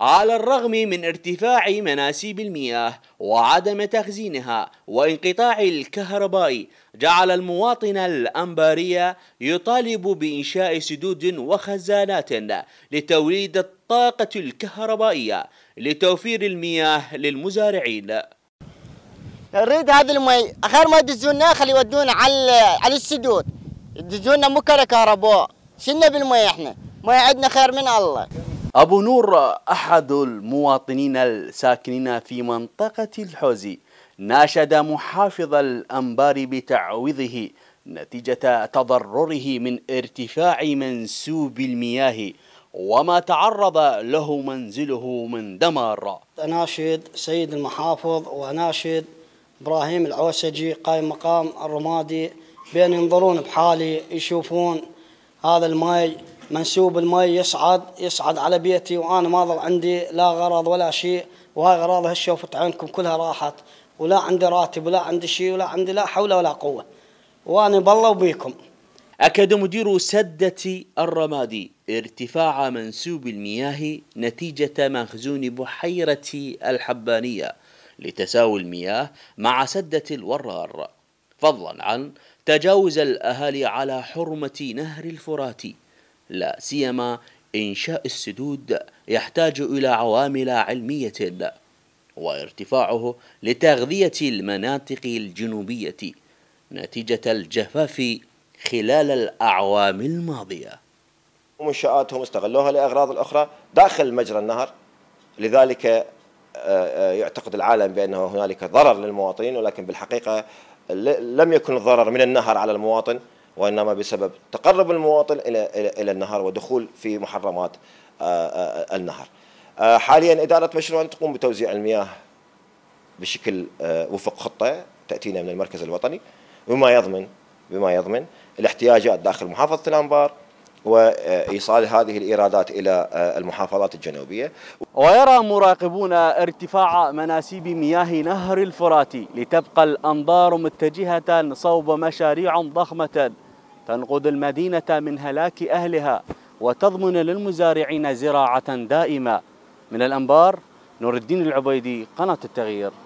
على الرغم من ارتفاع مناسيب المياه وعدم تخزينها وانقطاع الكهرباء جعل المواطن الأنباري يطالب بإنشاء سدود وخزانات لتوليد الطاقة الكهربائية لتوفير المياه للمزارعين نريد هذا المي اخر ما يدزونا خلي يودونا على على السدود يدزونا مكره كهرباء شلنا بالمي احنا ما عندنا خير من الله أبو نور أحد المواطنين الساكنين في منطقة الحوزي ناشد محافظ الأنبار بتعويضه نتيجة تضرره من ارتفاع منسوب المياه وما تعرض له منزله من دمار أناشد سيد المحافظ وأناشد إبراهيم العوسجي قائم مقام الرمادي بأن ينظرون بحالي يشوفون هذا الماي منسوب الماي يصعد يصعد على بيتي وانا ما ظل عندي لا غرض ولا شيء وهاي غراض هالشوفة عينكم كلها راحت ولا عندي راتب ولا عندي شيء ولا عندي لا حول ولا قوة وأنا بالله وبيكم أكد مدير سدة الرمادي ارتفاع منسوب المياه نتيجة مخزون بحيرة الحبانية لتساوي المياه مع سدة الورار فضلا عن تجاوز الأهالي على حرمة نهر الفرات لا سيما إنشاء السدود يحتاج إلى عوامل علمية وارتفاعه لتغذية المناطق الجنوبية نتيجة الجفاف خلال الأعوام الماضية منشآتهم استغلوها لأغراض الأخرى داخل مجرى النهر لذلك آه، آه، يعتقد العالم بأنه هنالك ضرر للمواطنين ولكن بالحقيقة لم يكن الضرر من النهر على المواطن وانما بسبب تقرب المواطن الى الى الى النهر ودخول في محرمات آه، آه، النهر. آه، حاليا اداره مشروع تقوم بتوزيع المياه بشكل وفق خطه تاتينا من المركز الوطني بما يضمن بما يضمن الاحتياجات داخل محافظه الانبار وإيصال هذه الإيرادات إلى آه، المحافظات الجنوبية ويرى مراقبون ارتفاع مناسيب مياه نهر الفرات لتبقى الأنظار متجهة صوب مشاريع ضخمة تنقذ المدينة من هلاك أهلها وتضمن للمزارعين زراعة دائمة من الأنبار نور الدين العبيدي قناة التغيير